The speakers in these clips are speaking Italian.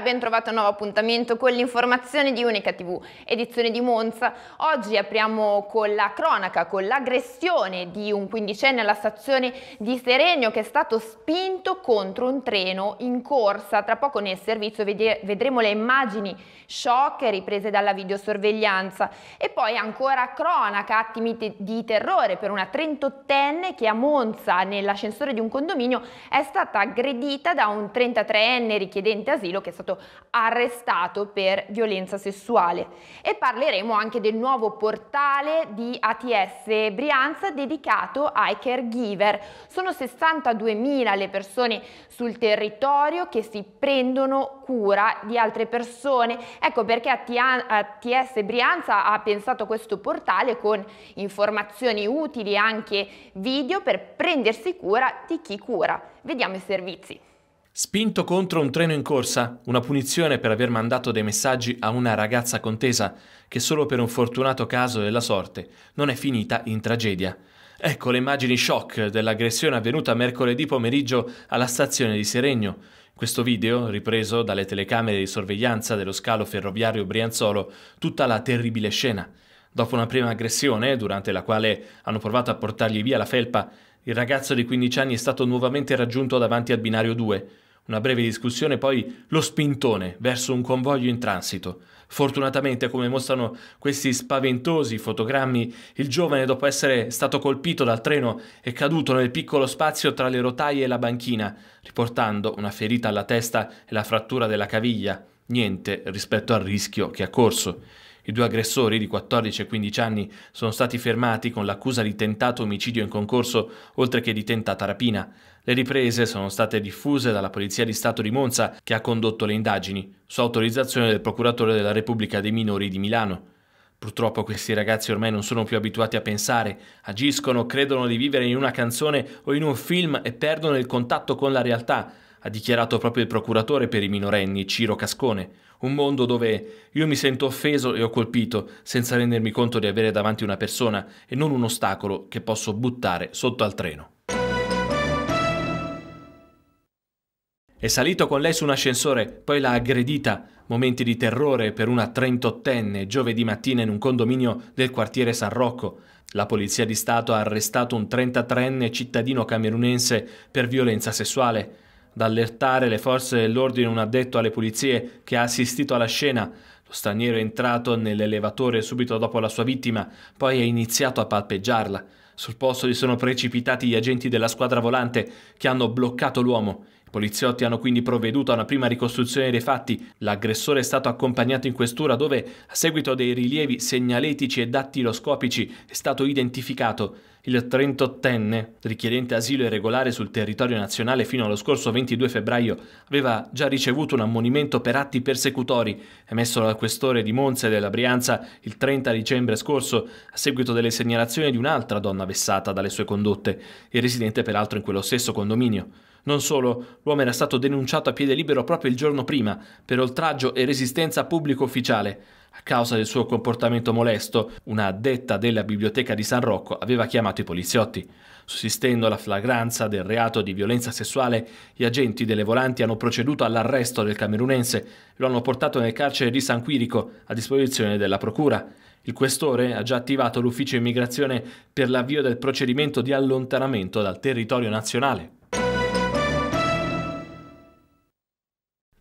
Ben trovato un nuovo appuntamento con l'informazione di Unica TV, edizione di Monza. Oggi apriamo con la cronaca, con l'aggressione di un quindicenne alla stazione di Serenio che è stato spinto contro un treno in corsa. Tra poco nel servizio vedremo le immagini shock riprese dalla videosorveglianza. E poi ancora cronaca, attimi di terrore per una 38enne che a Monza, nell'ascensore di un condominio, è stata aggredita da un 33enne richiedente asilo che è stato arrestato per violenza sessuale. E parleremo anche del nuovo portale di ATS Brianza dedicato ai caregiver. Sono 62.000 le persone sul territorio che si prendono cura di altre persone. Ecco perché ATS Brianza ha pensato questo portale con informazioni utili anche video per prendersi cura di chi cura. Vediamo i servizi. Spinto contro un treno in corsa, una punizione per aver mandato dei messaggi a una ragazza contesa che solo per un fortunato caso della sorte non è finita in tragedia. Ecco le immagini shock dell'aggressione avvenuta mercoledì pomeriggio alla stazione di Seregno. Questo video, ripreso dalle telecamere di sorveglianza dello scalo ferroviario Brianzolo, tutta la terribile scena. Dopo una prima aggressione, durante la quale hanno provato a portargli via la felpa, il ragazzo di 15 anni è stato nuovamente raggiunto davanti al binario 2. Una breve discussione poi lo spintone verso un convoglio in transito. Fortunatamente, come mostrano questi spaventosi fotogrammi, il giovane, dopo essere stato colpito dal treno, è caduto nel piccolo spazio tra le rotaie e la banchina, riportando una ferita alla testa e la frattura della caviglia. Niente rispetto al rischio che ha corso. I due aggressori di 14 e 15 anni sono stati fermati con l'accusa di tentato omicidio in concorso, oltre che di tentata rapina. Le riprese sono state diffuse dalla Polizia di Stato di Monza, che ha condotto le indagini, su autorizzazione del Procuratore della Repubblica dei Minori di Milano. Purtroppo questi ragazzi ormai non sono più abituati a pensare, agiscono, credono di vivere in una canzone o in un film e perdono il contatto con la realtà, ha dichiarato proprio il procuratore per i minorenni Ciro Cascone, un mondo dove io mi sento offeso e ho colpito senza rendermi conto di avere davanti una persona e non un ostacolo che posso buttare sotto al treno. È salito con lei su un ascensore, poi l'ha aggredita. Momenti di terrore per una 38enne giovedì mattina in un condominio del quartiere San Rocco. La Polizia di Stato ha arrestato un 33enne cittadino camerunense per violenza sessuale ad allertare le forze dell'ordine un addetto alle pulizie che ha assistito alla scena. Lo straniero è entrato nell'elevatore subito dopo la sua vittima, poi ha iniziato a palpeggiarla. Sul posto gli sono precipitati gli agenti della squadra volante che hanno bloccato l'uomo. I poliziotti hanno quindi provveduto a una prima ricostruzione dei fatti. L'aggressore è stato accompagnato in questura dove, a seguito dei rilievi segnaletici e dattiloscopici, è stato identificato il 38enne, richiedente asilo irregolare sul territorio nazionale fino allo scorso 22 febbraio, aveva già ricevuto un ammonimento per atti persecutori emesso dal questore di Monza e della Brianza il 30 dicembre scorso a seguito delle segnalazioni di un'altra donna vessata dalle sue condotte e residente peraltro in quello stesso condominio. Non solo, l'uomo era stato denunciato a piede libero proprio il giorno prima per oltraggio e resistenza a pubblico ufficiale. A causa del suo comportamento molesto, una detta della biblioteca di San Rocco aveva chiamato i poliziotti. Sussistendo la flagranza del reato di violenza sessuale, gli agenti delle volanti hanno proceduto all'arresto del camerunense e lo hanno portato nel carcere di San Quirico a disposizione della procura. Il questore ha già attivato l'ufficio immigrazione per l'avvio del procedimento di allontanamento dal territorio nazionale.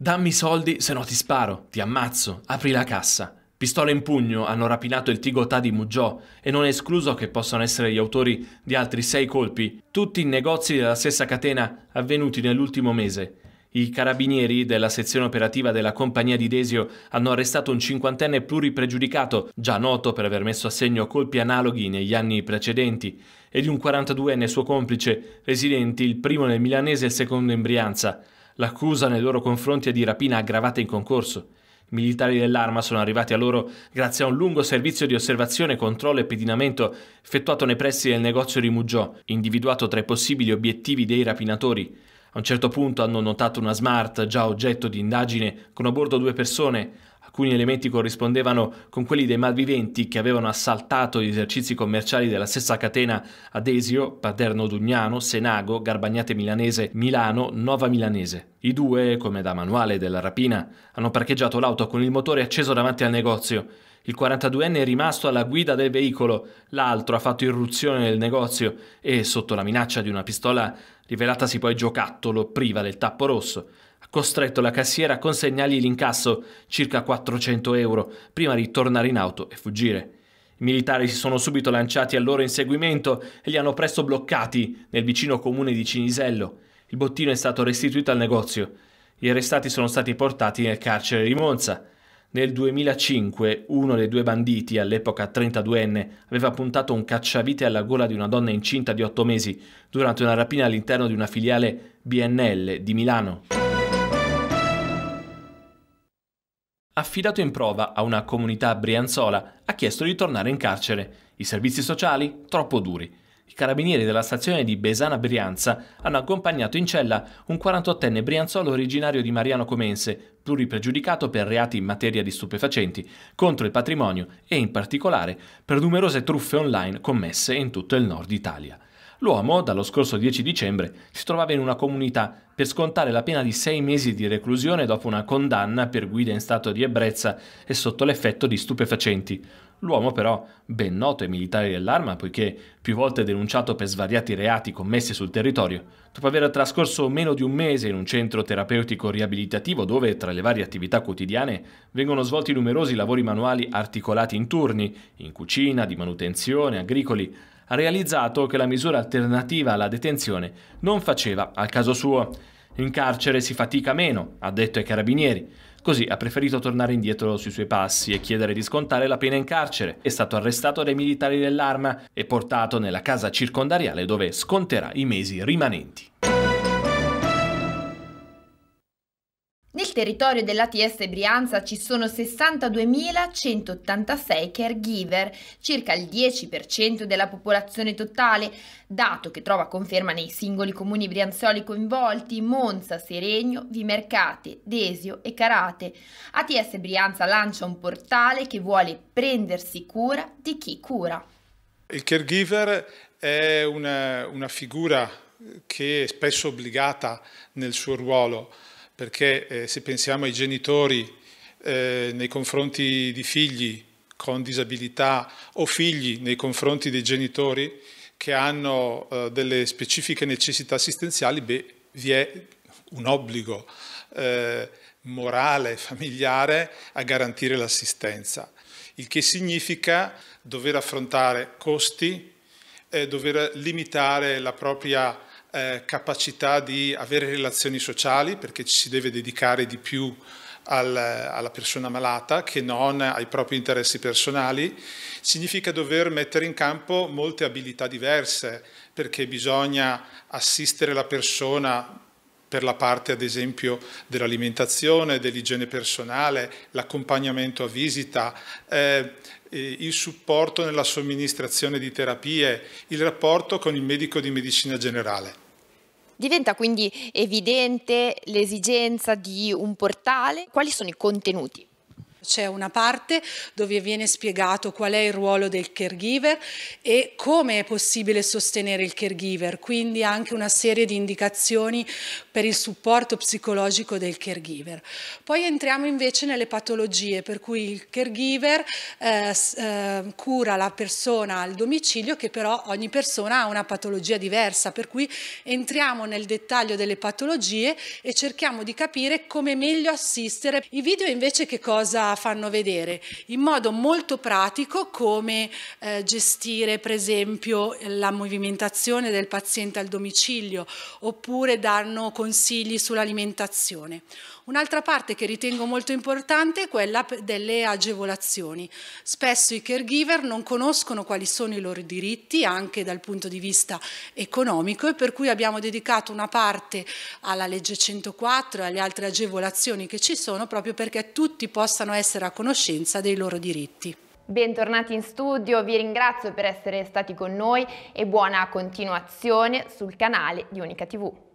Dammi soldi, se no ti sparo, ti ammazzo, apri la cassa. Pistola in pugno hanno rapinato il Tigotà di Muggio e non è escluso che possano essere gli autori di altri sei colpi, tutti in negozi della stessa catena avvenuti nell'ultimo mese. I carabinieri della sezione operativa della compagnia di Desio hanno arrestato un cinquantenne pluripregiudicato, già noto per aver messo a segno colpi analoghi negli anni precedenti, e di un 42enne suo complice, residenti il primo nel Milanese e il secondo in Brianza. L'accusa nei loro confronti è di rapina aggravata in concorso militari dell'arma sono arrivati a loro grazie a un lungo servizio di osservazione, controllo e pedinamento effettuato nei pressi del negozio di Mugiò, individuato tra i possibili obiettivi dei rapinatori. A un certo punto hanno notato una smart già oggetto di indagine con a bordo due persone, alcuni elementi corrispondevano con quelli dei malviventi che avevano assaltato gli esercizi commerciali della stessa catena ad Esio, Paderno Dugnano, Senago, Garbagnate Milanese, Milano, Nova Milanese. I due, come da manuale della rapina, hanno parcheggiato l'auto con il motore acceso davanti al negozio. Il 42enne è rimasto alla guida del veicolo, l'altro ha fatto irruzione nel negozio e, sotto la minaccia di una pistola rivelatasi poi giocattolo priva del tappo rosso, ha costretto la cassiera a consegnargli l'incasso, circa 400 euro, prima di tornare in auto e fuggire. I militari si sono subito lanciati al loro inseguimento e li hanno presto bloccati nel vicino comune di Cinisello. Il bottino è stato restituito al negozio. Gli arrestati sono stati portati nel carcere di Monza. Nel 2005 uno dei due banditi, all'epoca 32enne, aveva puntato un cacciavite alla gola di una donna incinta di 8 mesi durante una rapina all'interno di una filiale BNL di Milano. affidato in prova a una comunità brianzola, ha chiesto di tornare in carcere. I servizi sociali? Troppo duri. I carabinieri della stazione di Besana Brianza hanno accompagnato in cella un 48enne brianzolo originario di Mariano Comense, pluripregiudicato per reati in materia di stupefacenti, contro il patrimonio e in particolare per numerose truffe online commesse in tutto il nord Italia. L'uomo, dallo scorso 10 dicembre, si trovava in una comunità per scontare la pena di sei mesi di reclusione dopo una condanna per guida in stato di ebbrezza e sotto l'effetto di stupefacenti. L'uomo però, ben noto ai militari dell'arma, poiché più volte denunciato per svariati reati commessi sul territorio, dopo aver trascorso meno di un mese in un centro terapeutico riabilitativo dove, tra le varie attività quotidiane, vengono svolti numerosi lavori manuali articolati in turni, in cucina, di manutenzione, agricoli, ha realizzato che la misura alternativa alla detenzione non faceva al caso suo. In carcere si fatica meno, ha detto ai carabinieri, Così ha preferito tornare indietro sui suoi passi e chiedere di scontare la pena in carcere. È stato arrestato dai militari dell'arma e portato nella casa circondariale dove sconterà i mesi rimanenti. Nel territorio dell'ATS Brianza ci sono 62.186 caregiver, circa il 10% della popolazione totale, dato che trova conferma nei singoli comuni brianzoli coinvolti Monza, Seregno, Vimercate, Desio e Carate. ATS Brianza lancia un portale che vuole prendersi cura di chi cura. Il caregiver è una, una figura che è spesso obbligata nel suo ruolo perché eh, se pensiamo ai genitori eh, nei confronti di figli con disabilità o figli nei confronti dei genitori che hanno eh, delle specifiche necessità assistenziali, beh, vi è un obbligo eh, morale, familiare a garantire l'assistenza, il che significa dover affrontare costi, dover limitare la propria eh, capacità di avere relazioni sociali perché ci si deve dedicare di più al, alla persona malata che non ai propri interessi personali, significa dover mettere in campo molte abilità diverse perché bisogna assistere la persona per la parte ad esempio dell'alimentazione, dell'igiene personale, l'accompagnamento a visita, eh, eh, il supporto nella somministrazione di terapie, il rapporto con il medico di medicina generale. Diventa quindi evidente l'esigenza di un portale. Quali sono i contenuti? C'è una parte dove viene spiegato qual è il ruolo del caregiver e come è possibile sostenere il caregiver, quindi anche una serie di indicazioni per il supporto psicologico del caregiver. Poi entriamo invece nelle patologie, per cui il caregiver eh, eh, cura la persona al domicilio che però ogni persona ha una patologia diversa, per cui entriamo nel dettaglio delle patologie e cerchiamo di capire come meglio assistere. I video invece che cosa fanno vedere in modo molto pratico come eh, gestire per esempio la movimentazione del paziente al domicilio oppure danno consigli sull'alimentazione. Un'altra parte che ritengo molto importante è quella delle agevolazioni. Spesso i caregiver non conoscono quali sono i loro diritti anche dal punto di vista economico e per cui abbiamo dedicato una parte alla legge 104 e alle altre agevolazioni che ci sono proprio perché tutti possano essere essere a conoscenza dei loro diritti. Bentornati in studio, vi ringrazio per essere stati con noi e buona continuazione sul canale di Unica TV.